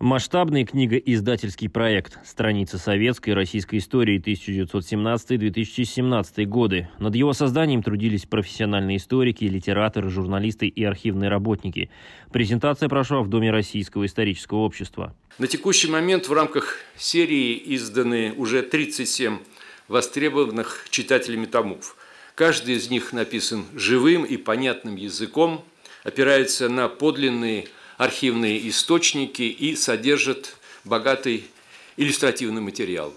Масштабный книгоиздательский проект «Страница советской и российской истории 1917-2017 годы». Над его созданием трудились профессиональные историки, литераторы, журналисты и архивные работники. Презентация прошла в Доме Российского исторического общества. На текущий момент в рамках серии изданы уже 37 востребованных читателями томов. Каждый из них написан живым и понятным языком, опирается на подлинные архивные источники и содержит богатый иллюстративный материал.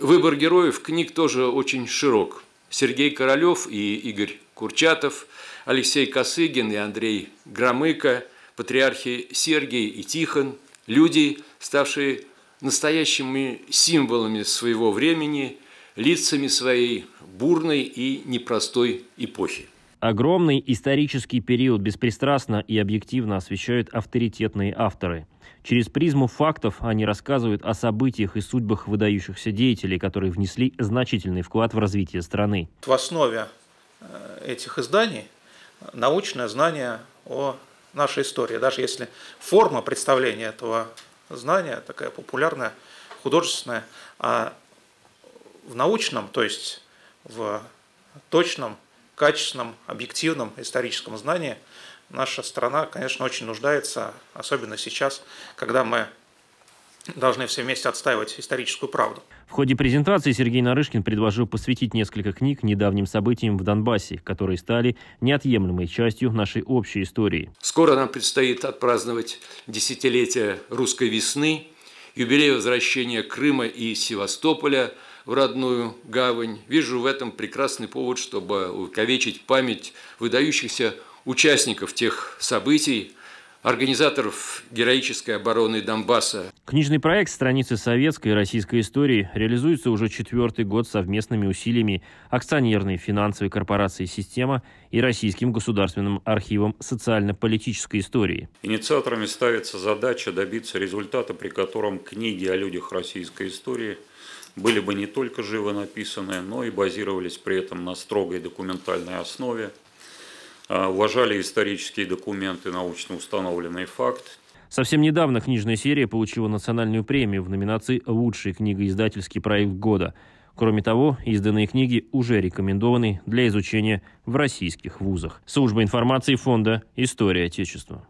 Выбор героев книг тоже очень широк. Сергей Королев и Игорь Курчатов, Алексей Косыгин и Андрей Громыко, патриархи Сергий и Тихон, люди, ставшие настоящими символами своего времени, лицами своей бурной и непростой эпохи. Огромный исторический период беспристрастно и объективно освещают авторитетные авторы. Через призму фактов они рассказывают о событиях и судьбах выдающихся деятелей, которые внесли значительный вклад в развитие страны. В основе э, этих изданий научное знание о нашей истории. Даже если форма представления этого знания такая популярная, художественная, а в научном, то есть в точном качественном, объективном историческом знании наша страна, конечно, очень нуждается, особенно сейчас, когда мы должны все вместе отстаивать историческую правду. В ходе презентации Сергей Нарышкин предложил посвятить несколько книг недавним событиям в Донбассе, которые стали неотъемлемой частью нашей общей истории. Скоро нам предстоит отпраздновать десятилетие русской весны – юбилей возвращения Крыма и Севастополя в родную гавань, вижу в этом прекрасный повод, чтобы увековечить память выдающихся участников тех событий, организаторов героической обороны Донбасса. Книжный проект «Страницы советской и российской истории» реализуется уже четвертый год совместными усилиями акционерной финансовой корпорации «Система» и Российским государственным архивом социально-политической истории. Инициаторами ставится задача добиться результата, при котором книги о людях российской истории были бы не только живо написаны, но и базировались при этом на строгой документальной основе, а, уважали исторические документы, научно установленный факт. Совсем недавно книжная серия получила национальную премию в номинации «Лучший книгоиздательский проект года». Кроме того, изданные книги уже рекомендованы для изучения в российских вузах. Служба информации фонда «История Отечества».